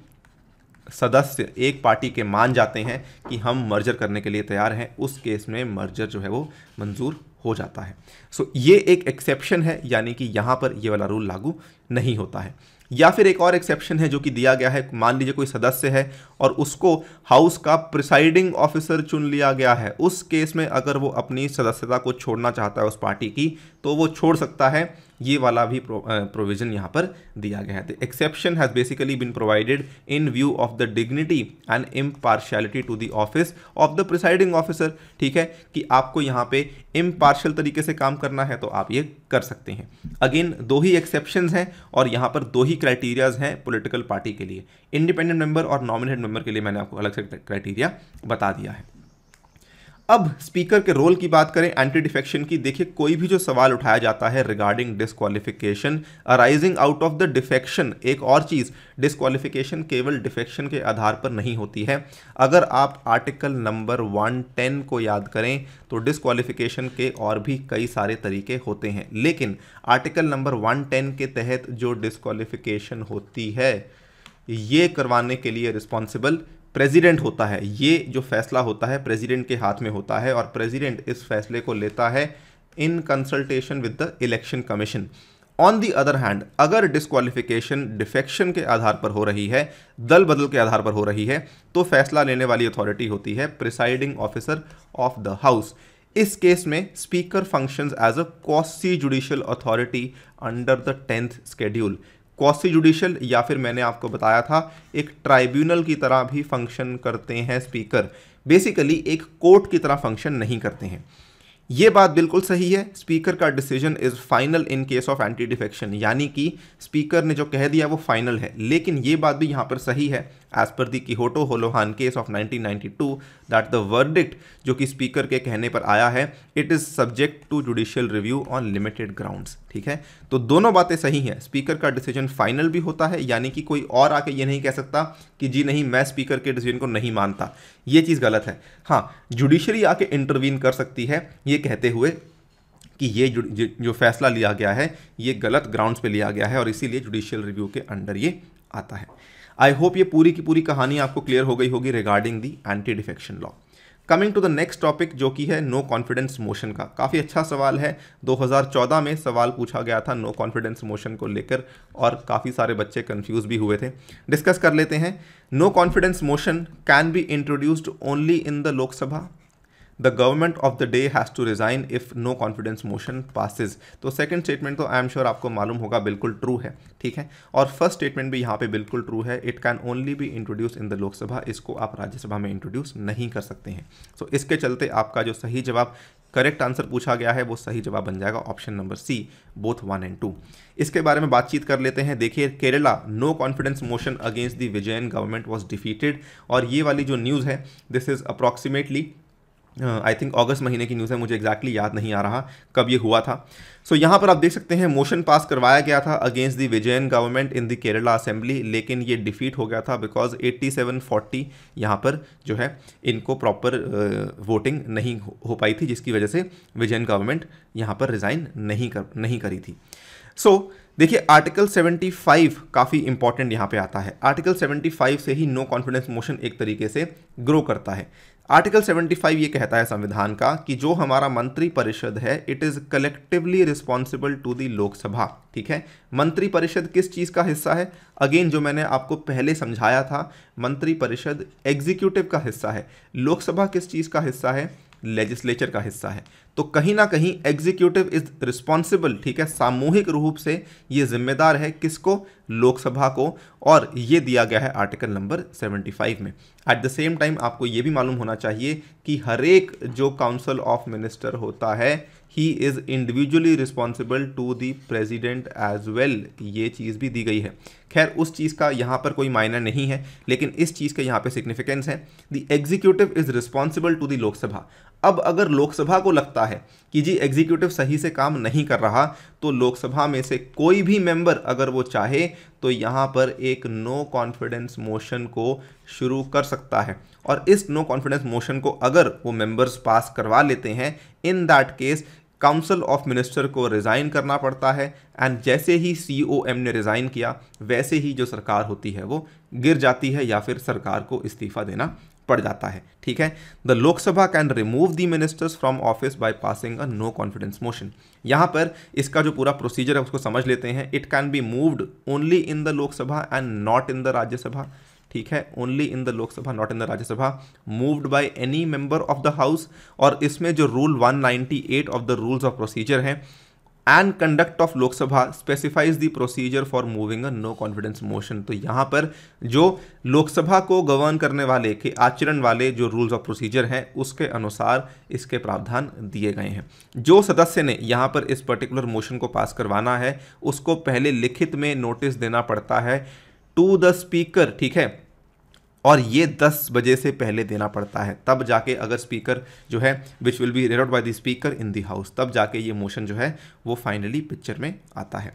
सदस्य एक पार्टी के मान जाते हैं कि हम मर्जर करने के लिए तैयार हैं उस केस में मर्जर जो है वो मंजूर हो जाता है सो so, ये एक एक्सेप्शन है यानी कि यहाँ पर ये वाला रूल लागू नहीं होता है या फिर एक और एक्सेप्शन है जो कि दिया गया है मान लीजिए कोई सदस्य है और उसको हाउस का प्रिसाइडिंग ऑफिसर चुन लिया गया है उस केस में अगर वो अपनी सदस्यता को छोड़ना चाहता है उस पार्टी की तो वो छोड़ सकता है ये वाला भी प्रोविज़न यहाँ पर दिया गया है the exception has basically been provided in view of the dignity and impartiality to the office of the presiding officer ठीक है कि आपको यहाँ पे इम्पार्शल तरीके से काम करना है तो आप ये कर सकते हैं अगेन दो ही एक्सेप्शन हैं और यहाँ पर दो ही क्राइटेरियाज हैं पोलिटिकल पार्टी के लिए इंडिपेंडेंट मेंबर और नॉमिनेट मेंबर के लिए मैंने आपको अलग से क्राइटेरिया बता दिया है अब स्पीकर के रोल की बात करें एंटी डिफेक्शन की देखिए कोई भी जो सवाल उठाया जाता है regarding disqualification arising out of the defection एक और चीज़ डिस्कालिफिकेशन केवल डिफेक्शन के आधार पर नहीं होती है अगर आप आर्टिकल नंबर 110 को याद करें तो डिस्कालिफिकेशन के और भी कई सारे तरीके होते हैं लेकिन आर्टिकल नंबर वन के तहत जो डिस्कालीफिकेशन होती है ये करवाने के लिए रिस्पॉन्सिबल प्रेसिडेंट होता है ये जो फैसला होता है प्रेसिडेंट के हाथ में होता है और प्रेसिडेंट इस फैसले को लेता है in consultation with the election commission on the other hand अगर डिस्कालिफिकेशन डिफेक्शन के आधार पर हो रही है दल बदल के आधार पर हो रही है तो फैसला लेने वाली अथॉरिटी होती है presiding officer of the house इस केस में speaker functions as a quasi judicial authority under the tenth schedule quasi judicial या फिर मैंने आपको बताया था एक ट्राइब्यूनल की तरह भी फंक्शन करते हैं स्पीकर बेसिकली एक कोर्ट की तरह फंक्शन नहीं करते हैं ये बात बिल्कुल सही है स्पीकर का decision is final in case of anti defection यानी कि स्पीकर ने जो कह दिया वो फाइनल है लेकिन ये बात भी यहाँ पर सही है as per the Kihoto Hollohan case of 1992 that the verdict जो कि स्पीकर के कहने पर आया है it is subject to judicial review on limited grounds ठीक है तो दोनों बातें सही हैं स्पीकर का डिसीजन फाइनल भी होता है यानी कि कोई और आके ये नहीं कह सकता कि जी नहीं मैं स्पीकर के डिसीजन को नहीं मानता ये चीज़ गलत है हाँ जुडिशरी आके इंटरवीन कर सकती है ये कहते हुए कि ये जो फैसला लिया गया है ये गलत ग्राउंड्स पे लिया गया है और इसीलिए जुडिशियल रिव्यू के अंडर ये आता है आई होप ये पूरी की पूरी कहानी आपको क्लियर हो गई होगी regarding the anti defection law coming to the next topic जो कि है नो कॉन्फिडेंस मोशन का काफ़ी अच्छा सवाल है 2014 में सवाल पूछा गया था नो कॉन्फिडेंस मोशन को लेकर और काफ़ी सारे बच्चे कन्फ्यूज भी हुए थे डिस्कस कर लेते हैं no confidence motion can be introduced only in the Lok Sabha the government of the day has to resign if no confidence motion passes तो सेकंड स्टेटमेंट तो आई एम श्योर आपको मालूम होगा बिल्कुल ट्रू है ठीक है और फर्स्ट स्टेटमेंट भी यहाँ पे बिल्कुल ट्रू है it can only be introduce in the Lok Sabha इसको आप राज्यसभा में इंट्रोड्यूस नहीं कर सकते हैं सो so, इसके चलते आपका जो सही जवाब करेक्ट आंसर पूछा गया है वो सही जवाब बन जाएगा option number C both one and two इसके बारे में बातचीत कर लेते हैं देखिए Kerala no confidence motion against the Vijayan government was defeated और ये वाली जो न्यूज़ है this is approximately I think August महीने की न्यूज़ है मुझे एग्जैक्टली exactly याद नहीं आ रहा कब ये हुआ था सो so, यहाँ पर आप देख सकते हैं मोशन पास करवाया गया था against the Vijayan government in the Kerala assembly लेकिन ये डिफीट हो गया था बिकॉज 8740 सेवन फोर्टी यहाँ पर जो है इनको प्रॉपर वोटिंग नहीं हो पाई थी जिसकी वजह से विजयन गवर्नमेंट यहाँ पर रिज़ाइन नहीं कर नहीं करी थी सो so, देखिए आर्टिकल 75 काफ़ी इंपॉर्टेंट यहाँ पे आता है आर्टिकल 75 से ही नो कॉन्फिडेंस मोशन एक तरीके से ग्रो करता है आर्टिकल 75 ये कहता है संविधान का कि जो हमारा मंत्री परिषद है it is collectively responsible to the Lok Sabha ठीक है मंत्री परिषद किस चीज़ का हिस्सा है अगेन जो मैंने आपको पहले समझाया था मंत्री परिषद एग्जीक्यूटिव का हिस्सा है लोकसभा किस चीज़ का हिस्सा है लेजिस्लेचर का हिस्सा है तो कहीं ना कहीं एग्जीक्यूटिव इज रिस्पॉन्सिबल ठीक है सामूहिक रूप से ये जिम्मेदार है किसको लोकसभा को और ये दिया गया है आर्टिकल नंबर 75 में एट द सेम टाइम आपको ये भी मालूम होना चाहिए कि हर एक जो काउंसिल ऑफ मिनिस्टर होता है he is individually responsible to the president as well ये चीज़ भी दी गई है खैर उस चीज़ का यहाँ पर कोई मायना नहीं है लेकिन इस चीज़ का यहाँ पे सिग्निफिकेंस है the executive is responsible to the Lok Sabha अब अगर लोकसभा को लगता है कि जी एग्जीक्यूटिव सही से काम नहीं कर रहा तो लोकसभा में से कोई भी मेंबर अगर वो चाहे तो यहाँ पर एक नो कॉन्फिडेंस मोशन को शुरू कर सकता है और इस नो कॉन्फिडेंस मोशन को अगर वो मेंबर्स पास करवा लेते हैं in that case council of minister को रिज़ाइन करना पड़ता है एंड जैसे ही सी ने रिज़ाइन किया वैसे ही जो सरकार होती है वो गिर जाती है या फिर सरकार को इस्तीफ़ा देना पड़ जाता है ठीक है the Lok Sabha can remove the ministers from office by passing a no confidence motion यहाँ पर इसका जो पूरा प्रोसीजर है उसको समझ लेते हैं it can be moved only in the Lok Sabha and not in the Rajya Sabha ठीक है only in the Lok Sabha not in the Rajya Sabha moved by any member of the house और इसमें जो rule 198 of the rules of procedure है and conduct of Lok Sabha specifies the procedure for moving a no confidence motion तो यहाँ पर जो लोकसभा को गवर्न करने वाले के आचरण वाले जो रूल्स ऑफ प्रोसीजर हैं उसके अनुसार इसके प्रावधान दिए गए हैं जो सदस्य ने यहाँ पर इस पर्टिकुलर मोशन को पास करवाना है उसको पहले लिखित में नोटिस देना पड़ता है टू द स्पीकर ठीक है और ये 10 बजे से पहले देना पड़ता है तब जाके अगर स्पीकर जो है which will be read by the speaker in the house तब जाके ये मोशन जो है वो फाइनली पिक्चर में आता है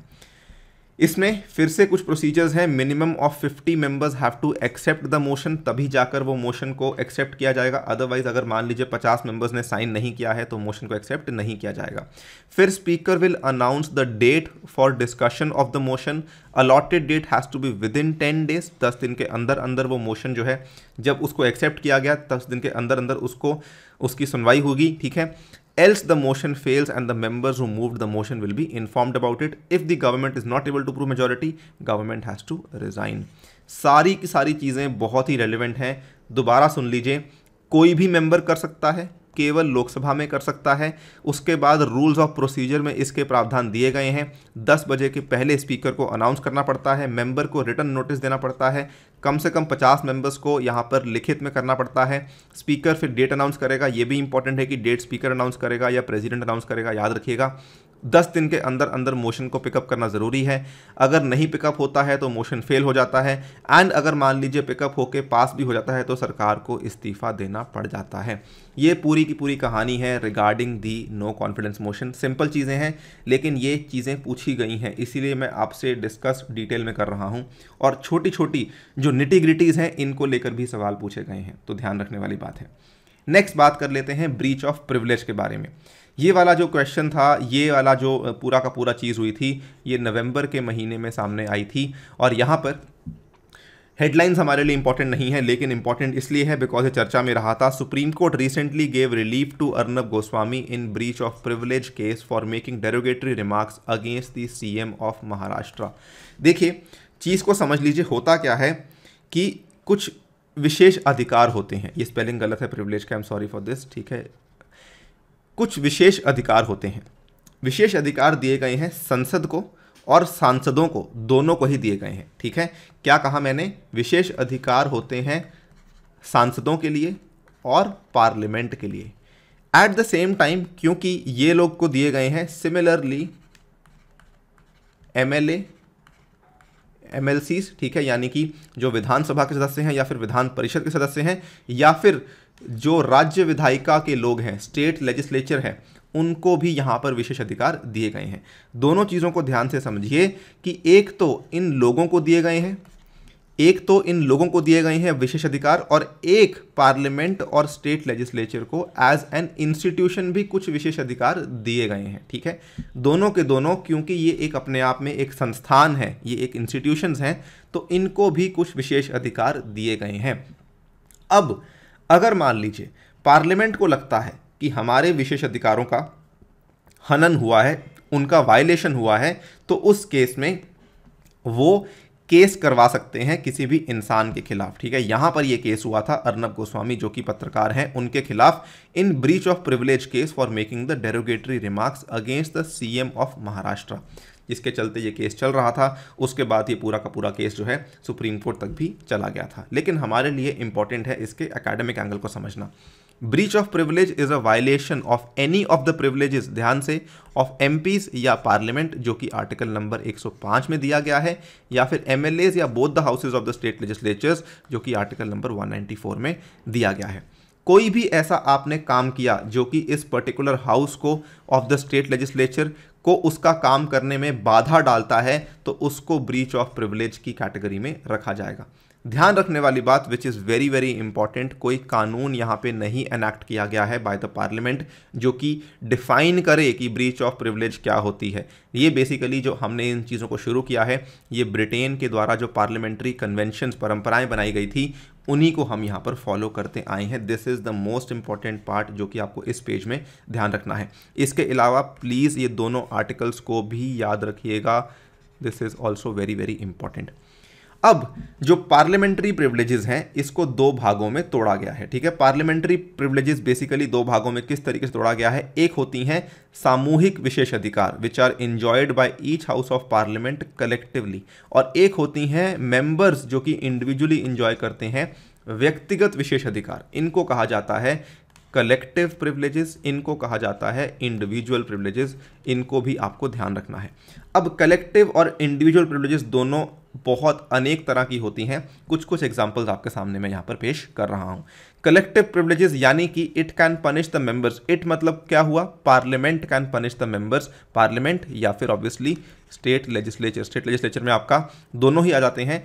इसमें फिर से कुछ प्रोसीजर्स हैं minimum of 50 members have to accept the motion तभी जाकर वो मोशन को एक्सेप्ट किया जाएगा अदरवाइज अगर मान लीजिए 50 मेंबर्स ने साइन नहीं किया है तो मोशन को एक्सेप्ट नहीं किया जाएगा फिर speaker will announce the date for discussion of the motion allotted date has to be within ten days दस दिन के अंदर अंदर वो मोशन जो है जब उसको एक्सेप्ट किया गया दस दिन के अंदर अंदर उसको उसकी सुनवाई होगी ठीक है Else the motion fails and the members who moved the motion will be informed about it. If the government is not able to prove majority, government has to resign. सारी की सारी चीज़ें बहुत ही रेलिवेंट हैं दोबारा सुन लीजिए कोई भी मेंबर कर सकता है केवल लोकसभा में कर सकता है उसके बाद रूल्स ऑफ प्रोसीजर में इसके प्रावधान दिए गए हैं 10 बजे के पहले स्पीकर को अनाउंस करना पड़ता है मेंबर को रिटर्न नोटिस देना पड़ता है कम से कम 50 मेंबर्स को यहाँ पर लिखित में करना पड़ता है स्पीकर फिर डेट अनाउंस करेगा ये भी इंपॉर्टेंट है कि डेट स्पीकर अनाउंस करेगा या प्रेजिडेंट अनाउंस करेगा याद रखिएगा दस दिन के अंदर अंदर मोशन को पिकअप करना ज़रूरी है अगर नहीं पिकअप होता है तो मोशन फेल हो जाता है एंड अगर मान लीजिए पिकअप होके पास भी हो जाता है तो सरकार को इस्तीफ़ा देना पड़ जाता है ये पूरी की पूरी कहानी है regarding the no confidence motion simple चीज़ें हैं लेकिन ये चीज़ें पूछी गई हैं इसीलिए मैं आपसे डिस्कस डिटेल में कर रहा हूँ और छोटी छोटी जो निटी ग्रिटीज़ हैं इनको लेकर भी सवाल पूछे गए हैं तो ध्यान रखने वाली बात है नेक्स्ट बात कर लेते हैं ब्रीच ऑफ प्रिविलेज के बारे में ये वाला जो क्वेश्चन था ये वाला जो पूरा का पूरा चीज़ हुई थी ये नवंबर के महीने में सामने आई थी और यहाँ पर हेडलाइंस हमारे लिए इंपॉर्टेंट नहीं है लेकिन इंपॉर्टेंट इसलिए है बिकॉज ये चर्चा में रहा था supreme court recently gave relief to Arnab Goswami in breach of privilege case for making derogatory remarks against the C of Maharashtra देखिए चीज़ को समझ लीजिए होता क्या है कि कुछ विशेष अधिकार होते हैं ये स्पेलिंग गलत है प्रिविलेज का I am sorry for this ठीक है कुछ विशेष अधिकार होते हैं विशेष अधिकार दिए गए हैं संसद को और सांसदों को दोनों को ही दिए गए हैं ठीक है क्या कहा मैंने विशेष अधिकार होते हैं सांसदों के लिए और पार्लियामेंट के लिए एट द सेम टाइम क्योंकि ये लोग को दिए गए हैं सिमिलरली एम एल एम ठीक है यानी कि जो विधानसभा के सदस्य हैं या फिर विधान परिषद के सदस्य हैं या फिर जो राज्य विधायिका के लोग हैं स्टेट लेजिस्लेचर हैं उनको भी यहाँ पर विशेष अधिकार दिए गए हैं दोनों चीज़ों को ध्यान से समझिए कि एक तो इन लोगों को दिए गए हैं एक तो इन लोगों को दिए गए हैं विशेष अधिकार और एक पार्लियामेंट और स्टेट लेजिस्लेचर को एज एन इंस्टीट्यूशन भी कुछ विशेष अधिकार दिए गए हैं ठीक है दोनों के दोनों क्योंकि ये एक अपने आप में एक संस्थान है ये एक इंस्टीट्यूशंस हैं तो इनको भी कुछ विशेष अधिकार दिए गए हैं अब अगर मान लीजिए पार्लियामेंट को लगता है कि हमारे विशेष अधिकारों का हनन हुआ है उनका वायलेशन हुआ है तो उस केस में वो केस करवा सकते हैं किसी भी इंसान के खिलाफ ठीक है यहाँ पर यह केस हुआ था अर्नब गोस्वामी जो कि पत्रकार हैं उनके खिलाफ in breach of privilege case for making the derogatory remarks against the CM of Maharashtra इसके चलते ये केस चल रहा था उसके बाद ये पूरा का पूरा केस जो है सुप्रीम कोर्ट तक भी चला गया था लेकिन हमारे लिए इंपॉर्टेंट है इसके अकेडमिक एंगल को समझना breach of privilege is a violation of any of the privilege ध्यान से ऑफ एम या पार्लियामेंट जो कि आर्टिकल नंबर 105 में दिया गया है या फिर एम या both the houses of the state legislatures जो कि आर्टिकल नंबर 194 में दिया गया है कोई भी ऐसा आपने काम किया जो कि इस पर्टिकुलर हाउस को ऑफ द स्टेट लेजिस्लेचर को उसका काम करने में बाधा डालता है तो उसको ब्रीच ऑफ प्रिविलेज की कैटेगरी में रखा जाएगा ध्यान रखने वाली बात which is very very important कोई कानून यहाँ पे नहीं एनैक्ट किया गया है बाय द पार्लियामेंट जो कि डिफाइन करे कि ब्रीच ऑफ प्रिविलेज क्या होती है ये बेसिकली जो हमने इन चीज़ों को शुरू किया है ये ब्रिटेन के द्वारा जो पार्लियामेंट्री कन्वेंशन परंपराएं बनाई गई थी उन्हीं को हम यहाँ पर फॉलो करते आए हैं this is the most important part जो कि आपको इस पेज में ध्यान रखना है इसके अलावा प्लीज़ ये दोनों आर्टिकल्स को भी याद रखिएगा this is also very very important अब जो पार्लियामेंट्री प्रिवलेजेस हैं इसको दो भागों में तोड़ा गया है ठीक है पार्लियामेंट्री प्रिवलेजेस बेसिकली दो भागों में किस तरीके से तोड़ा गया है एक होती हैं सामूहिक विशेष अधिकार which are enjoyed by each house of parliament collectively और एक होती हैं मेंबर्स जो कि इंडिविजुअली इंजॉय करते हैं व्यक्तिगत विशेष अधिकार इनको कहा जाता है कलेक्टिव प्रिवलेजेस इनको कहा जाता है इंडिविजुअल प्रिवलेजेस इनको भी आपको ध्यान रखना है अब कलेक्टिव और इंडिविजुअल प्रिवलेजेस दोनों बहुत अनेक तरह की होती हैं कुछ कुछ एग्जाम्पल्स आपके सामने मैं यहाँ पर पेश कर रहा हूँ कलेक्टिव प्रिवलेजेस यानी कि it can punish the members it मतलब क्या हुआ parliament can punish the members parliament या फिर obviously state legislature state legislature में आपका दोनों ही आ जाते हैं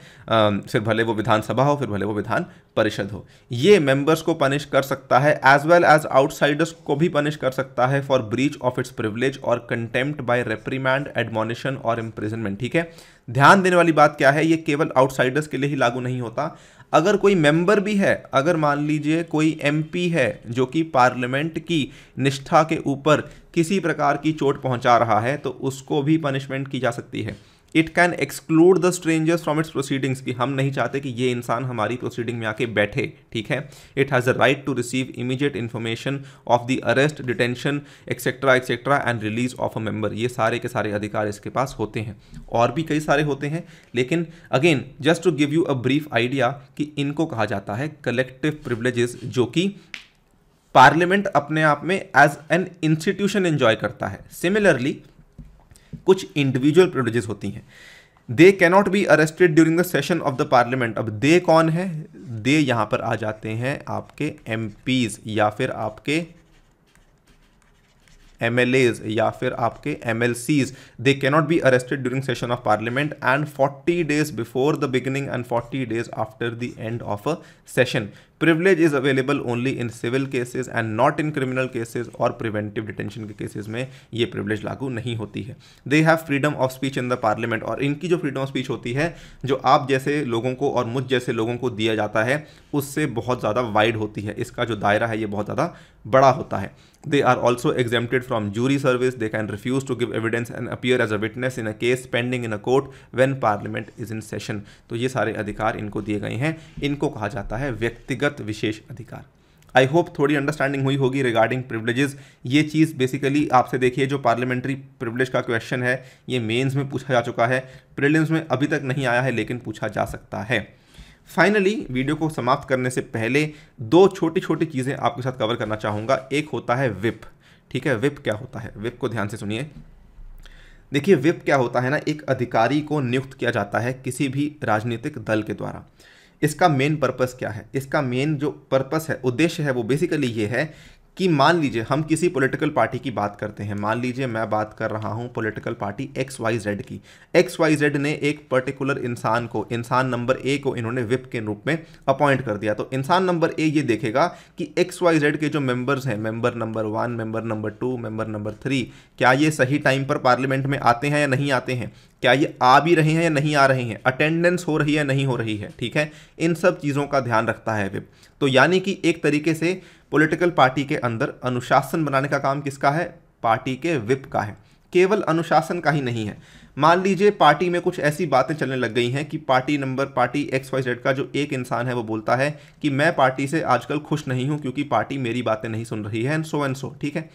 फिर भले वो विधानसभा हो फिर भले वो विधान परिषद हो ये मेंबर्स को पनिश कर सकता है एज वेल एज आउटसाइडर्स को भी पनिश कर सकता है for breach of its privilege और कंटेम्प्ट बाय रेप्रीमैंड एडमोनिशन और इम्प्रिजनमेंट ठीक है ध्यान देने वाली बात क्या है ये केवल आउटसाइडर्स के लिए ही लागू नहीं होता अगर कोई मेंबर भी है अगर मान लीजिए कोई एमपी है जो कि पार्लियामेंट की निष्ठा के ऊपर किसी प्रकार की चोट पहुंचा रहा है तो उसको भी पनिशमेंट की जा सकती है it can exclude the strangers from its proceedings कि हम नहीं चाहते कि ये इंसान हमारी प्रोसीडिंग में आके बैठे ठीक है it has a right to receive immediate information of the arrest detention etcetera etcetera and release of a member ये सारे के सारे अधिकार इसके पास होते हैं और भी कई सारे होते हैं लेकिन again just to give you a brief idea कि इनको कहा जाता है कलेक्टिव प्रिवलेजेस जो कि पार्लियामेंट अपने आप में एज एन इंस्टीट्यूशन एंजॉय करता है सिमिलरली कुछ इंडिविजुअल प्रिवलेजेस होती हैं they cannot be arrested during the session of the parliament अब दे कौन है दे यहाँ पर आ जाते हैं आपके एम या फिर आपके एम या फिर आपके M they cannot be arrested during session of parliament and 40 days before the beginning and 40 days after the end of a session privilege is available only in civil cases and not in criminal cases और प्रिवेंटिव डिटेंशन के केसेज में ये प्रिवलेज लागू नहीं होती है they have freedom of speech in the parliament और इनकी जो फ्रीडम ऑफ स्पीच होती है जो आप जैसे लोगों को और मुझ जैसे लोगों को दिया जाता है उससे बहुत ज़्यादा वाइड होती है इसका जो दायरा है ये बहुत ज़्यादा बड़ा होता है They are also exempted from jury service. They can refuse to give evidence and appear as a witness in a case pending in a court when parliament is in session. तो ये सारे अधिकार इनको दिए गए हैं इनको कहा जाता है व्यक्तिगत विशेष अधिकार आई होप थोड़ी अंडरस्टैंडिंग हुई होगी रिगार्डिंग प्रिवलेजेस ये चीज़ बेसिकली आपसे देखिए जो पार्लियामेंट्री प्रिवलेज का क्वेश्चन है ये मेंस में पूछा जा चुका है प्रिलिम्स में अभी तक नहीं आया है लेकिन पूछा जा सकता है फाइनली वीडियो को समाप्त करने से पहले दो छोटी छोटी चीज़ें आपके साथ कवर करना चाहूँगा एक होता है विप ठीक है विप क्या होता है विप को ध्यान से सुनिए देखिए विप क्या होता है ना एक अधिकारी को नियुक्त किया जाता है किसी भी राजनीतिक दल के द्वारा इसका मेन पर्पस क्या है इसका मेन जो पर्पस है उद्देश्य है वो बेसिकली ये है कि मान लीजिए हम किसी पॉलिटिकल पार्टी की बात करते हैं मान लीजिए मैं बात कर रहा हूँ political party X Y Z की एक्स वाई जेड ने एक पर्टिकुलर इंसान को इंसान नंबर ए को इन्होंने विप के रूप में अपॉइंट कर दिया तो इंसान नंबर ए ये देखेगा कि एक्स वाई जेड के जो मेंबर्स हैं member number one member number two member number three क्या ये सही टाइम पर पार्लियामेंट में आते हैं या नहीं आते हैं क्या ये आ भी रहे हैं या नहीं आ रहे हैं अटेंडेंस हो रही है नहीं हो रही है ठीक है इन सब चीज़ों का ध्यान रखता है विप तो यानी कि एक तरीके से पॉलिटिकल पार्टी के अंदर अनुशासन बनाने का काम किसका है पार्टी के विप का है केवल अनुशासन का ही नहीं है मान लीजिए पार्टी में कुछ ऐसी बातें चलने लग गई हैं कि party number party X Y Z का जो एक इंसान है वो बोलता है कि मैं पार्टी से आजकल खुश नहीं हूँ क्योंकि पार्टी मेरी बातें नहीं सुन रही है एंड सो एंड सो ठीक है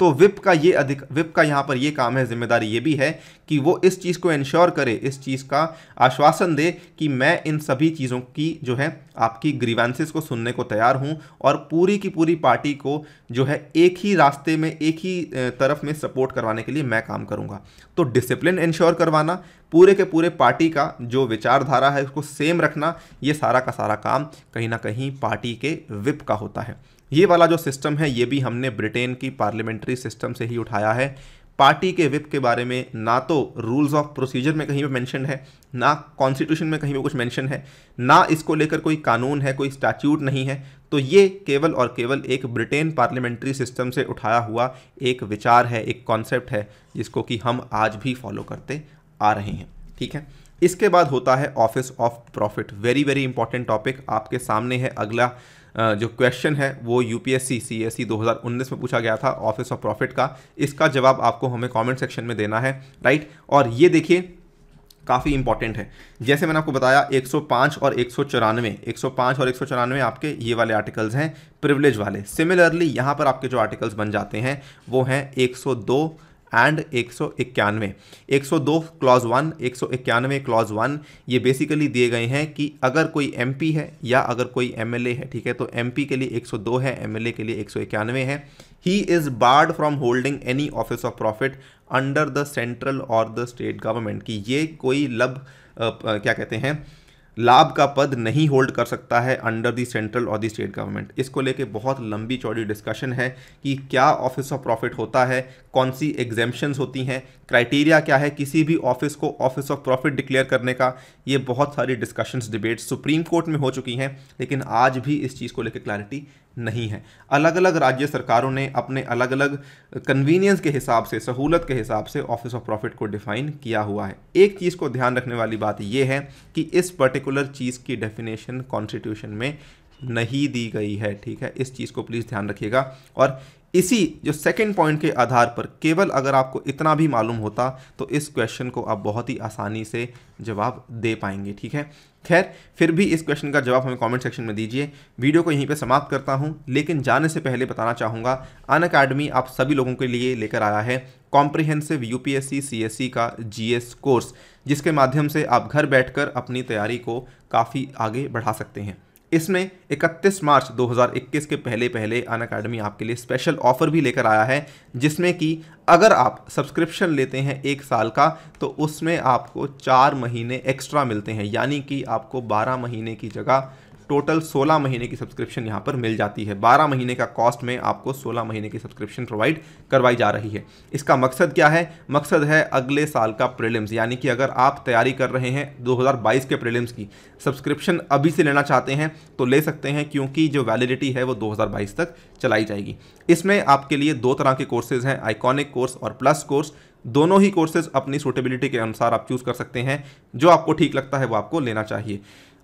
तो विप का ये अधिक विप का यहाँ पर ये काम है जिम्मेदारी ये भी है कि वो इस चीज़ को इन्श्योर करे इस चीज़ का आश्वासन दे कि मैं इन सभी चीज़ों की जो है आपकी ग्रीवेंसेस को सुनने को तैयार हूँ और पूरी की पूरी पार्टी को जो है एक ही रास्ते में एक ही तरफ में सपोर्ट करवाने के लिए मैं काम करूँगा तो डिसिप्लिन इन्श्योर करवाना पूरे के पूरे पार्टी का जो विचारधारा है उसको सेम रखना ये सारा का सारा काम कहीं ना कहीं पार्टी के विप का होता है ये वाला जो सिस्टम है ये भी हमने ब्रिटेन की पार्लियामेंट्री सिस्टम से ही उठाया है पार्टी के विप के बारे में ना तो रूल्स ऑफ प्रोसीजर में कहीं पे मेंशन है ना कॉन्स्टिट्यूशन में कहीं पे कुछ मेंशन है ना इसको लेकर कोई कानून है कोई स्टैट्यूट नहीं है तो ये केवल और केवल एक ब्रिटेन पार्लियामेंट्री सिस्टम से उठाया हुआ एक विचार है एक कॉन्सेप्ट है जिसको कि हम आज भी फॉलो करते आ रहे हैं ठीक है इसके बाद होता है office of profit very very important topic आपके सामने है अगला जो क्वेश्चन है वो यूपीएससी सीएससी 2019 में पूछा गया था ऑफिस ऑफ प्रॉफिट का इसका जवाब आपको हमें कमेंट सेक्शन में देना है राइट और ये देखिए काफ़ी इंपॉर्टेंट है जैसे मैंने आपको बताया 105 और एक सौ और एक आपके ये वाले आर्टिकल्स हैं प्रिविलेज वाले सिमिलरली यहाँ पर आपके जो आर्टिकल्स बन जाते हैं वो हैं 102 एंड एक सौ इक्यानवे एक सौ दो क्लॉज वन एक सौ इक्यानवे क्लॉज वन ये बेसिकली दिए गए हैं कि अगर कोई एम है या अगर कोई एम है ठीक है तो एम के लिए एक सौ दो है एम के लिए एक सौ इक्यानवे है he is barred from holding any office of profit under the central और द स्टेट गवर्नमेंट की ये कोई लब आ, क्या कहते हैं लाभ का पद नहीं होल्ड कर सकता है अंडर दी सेंट्रल और दी स्टेट गवर्नमेंट इसको लेके बहुत लंबी चौड़ी डिस्कशन है कि क्या ऑफिस ऑफ प्रॉफिट होता है कौन सी एग्जेम्पन्स होती हैं क्राइटेरिया क्या है किसी भी ऑफिस को ऑफिस ऑफ प्रॉफिट डिक्लेयर करने का ये बहुत सारी डिस्कशंस डिबेट सुप्रीम कोर्ट में हो चुकी हैं लेकिन आज भी इस चीज़ को लेकर क्लैरिटी नहीं है अलग अलग राज्य सरकारों ने अपने अलग अलग कन्वीनियंस के हिसाब से सहूलत के हिसाब से ऑफिस ऑफ प्रॉफिट को डिफाइन किया हुआ है एक चीज़ को ध्यान रखने वाली बात यह है कि इस पर्टिकुलर चीज़ की डेफिनेशन कॉन्स्टिट्यूशन में नहीं दी गई है ठीक है इस चीज़ को प्लीज़ ध्यान रखिएगा और इसी जो सेकेंड पॉइंट के आधार पर केवल अगर आपको इतना भी मालूम होता तो इस क्वेश्चन को आप बहुत ही आसानी से जवाब दे पाएंगे ठीक है खैर फिर भी इस क्वेश्चन का जवाब हमें कमेंट सेक्शन में दीजिए वीडियो को यहीं पे समाप्त करता हूँ लेकिन जाने से पहले बताना चाहूँगा अन अकेडमी आप सभी लोगों के लिए लेकर आया है कॉम्प्रिहेंसिव यूपीएससी सीएससी का जीएस कोर्स जिसके माध्यम से आप घर बैठकर अपनी तैयारी को काफ़ी आगे बढ़ा सकते हैं इसमें 31 मार्च 2021 के पहले पहले अन अकेडमी आपके लिए स्पेशल ऑफर भी लेकर आया है जिसमें कि अगर आप सब्सक्रिप्शन लेते हैं एक साल का तो उसमें आपको चार महीने एक्स्ट्रा मिलते हैं यानी कि आपको बारह महीने की जगह टोटल 16 महीने की सब्सक्रिप्शन यहाँ पर मिल जाती है 12 महीने का कॉस्ट में आपको 16 महीने की सब्सक्रिप्शन प्रोवाइड करवाई जा रही है इसका मकसद क्या है मकसद है अगले साल का प्रीलिम्स यानी कि अगर आप तैयारी कर रहे हैं 2022 के प्रीलिम्स की सब्सक्रिप्शन अभी से लेना चाहते हैं तो ले सकते हैं क्योंकि जो वैलिडिटी है वो दो तक चलाई जाएगी इसमें आपके लिए दो तरह के कोर्सेज हैं आइकॉनिक कोर्स और प्लस कोर्स दोनों ही कोर्सेज अपनी सूटेबिलिटी के अनुसार आप चूज़ कर सकते हैं जो आपको ठीक लगता है वो आपको लेना चाहिए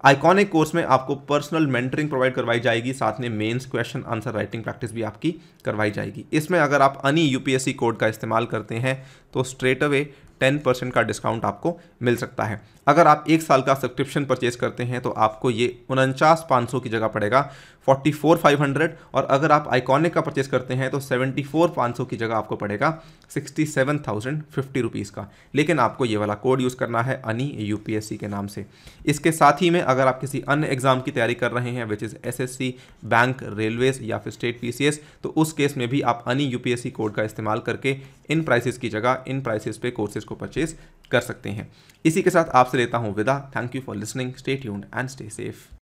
आइकॉनिक कोर्स में आपको पर्सनल मेंटरिंग प्रोवाइड करवाई जाएगी साथ में mains question answer writing practice भी आपकी करवाई जाएगी इसमें अगर आप अनी यूपीएससी कोड का इस्तेमाल करते हैं तो स्ट्रेट अवे टेन परसेंट का डिस्काउंट आपको मिल सकता है अगर आप एक साल का सब्सक्रिप्शन परचेज करते हैं तो आपको ये उनचास पाँच सौ की जगह पड़ेगा फोर्टी फोर फाइव हंड्रेड और अगर आप आइकॉनिक का परचेस करते हैं तो सेवेंटी फोर पाँच सौ की जगह आपको पड़ेगा sixty seven thousand fifty rupees का लेकिन आपको ये वाला कोड यूज़ करना है अनी यूपीएससी के नाम से इसके साथ ही में अगर आप किसी अन्य एग्ज़ाम की तैयारी कर रहे हैं which is SSC bank railways या फिर स्टेट पी तो उस केस में भी आप अनी यू कोड का इस्तेमाल करके इन प्राइसेस की जगह इन प्राइसेस पे कोर्सेज को परचेज कर सकते हैं इसी के साथ आपसे लेता हूँ विदा thank you for listening stay tuned and stay safe